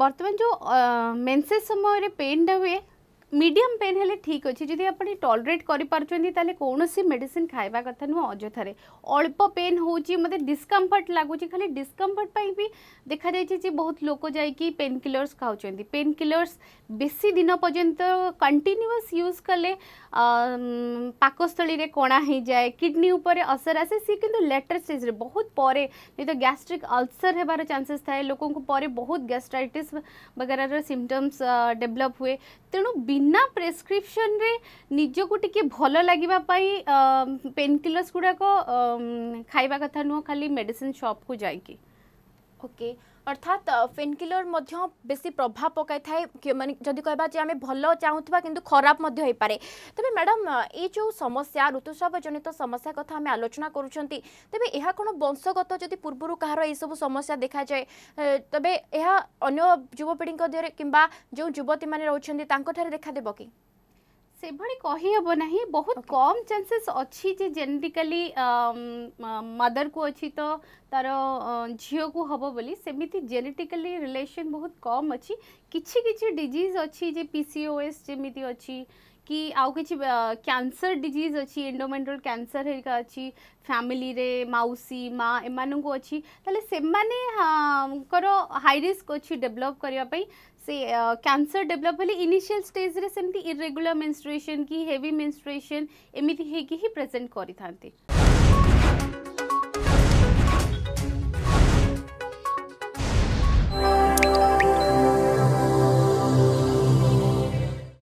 बर्तमान जो मेन्सेस समय पेन टा हुए मीडियम पेन है ठीक अच्छे जी आप टलरेट करोसी मेडिसीन खाइबा कथा नुह अजथे अल्प पेन हो मतलब डिस्कम्फर्ट लगुच खाली डिस्कम्फर्ट भी देखा जा बहुत लोग जाकि पेनकिलर्स खाऊँ पेनकिलर्स बेसी दिन पर्यटन कंटिन्यूस यूज कले पाकस्थल कणा हो जाए किडनी असर आसे सी कि लेटर स्टेज बहुत पर गैस्ट्रिक अल्सर होबार चानसेस था लोक बहुत गैस्ट्राइट वगैरह सिमटम्स डेभलप हुए तेणु बिना प्रेसक्रिप्शन रे निज को टी भल लगवापी पेनकिलर्स गुड़ाक खावा कथा नुह खाली मेडिसिन शॉप को जाकि ওকে অর্থাৎ ফেনকিলর মধ্যে বেশি প্রভাব পকাই থাকে মানে যদি কহবা যে আমি ভালো চাহুবা কিন্তু খারাপ মধ্যে হইপারে তবে ম্যাডাম এই যে সমস্যা ঋতুস্রাব জনিত সমস্যা কথা আমি আলোচনা করছেন তবে এহা কোন বংশগত যদি পূর্বর কাহার এইসব সমস্যা দেখা যায় তবে এহা অন্য যুবপিঢ়ি দেহরে কিংবা যে যুবতী মানে রয়েছেন তাঠার দেখা দেব কি से भी कहीहब ना बहुत okay. कम चांसेस अच्छी जे जेनेटिकली मदर को अच्छी तो तार झील को हम बोली सेमती जेनेटिकली रिलेशन बहुत कम अच्छी किसी डिजिज अच्छी जे पीसीओएस जमी अच्छी कि आउ किसी क्यानसर डिजीज अच्छी एंडोमेट्रोल क्यानसर हेरिका अच्छी फैमिली रे माउसी माँ एम अच्छी तेल हाँ, से हाई रिस्क अच्छी डेभलप करने से क्यानसर डेभलप हेल्ले इनिशियल स्टेज रे सेमती इरेगुलर मेन्सट्रुएसन कि हेवी मेन्सट्रुएसन एमती होगी ही प्रेजेंट कर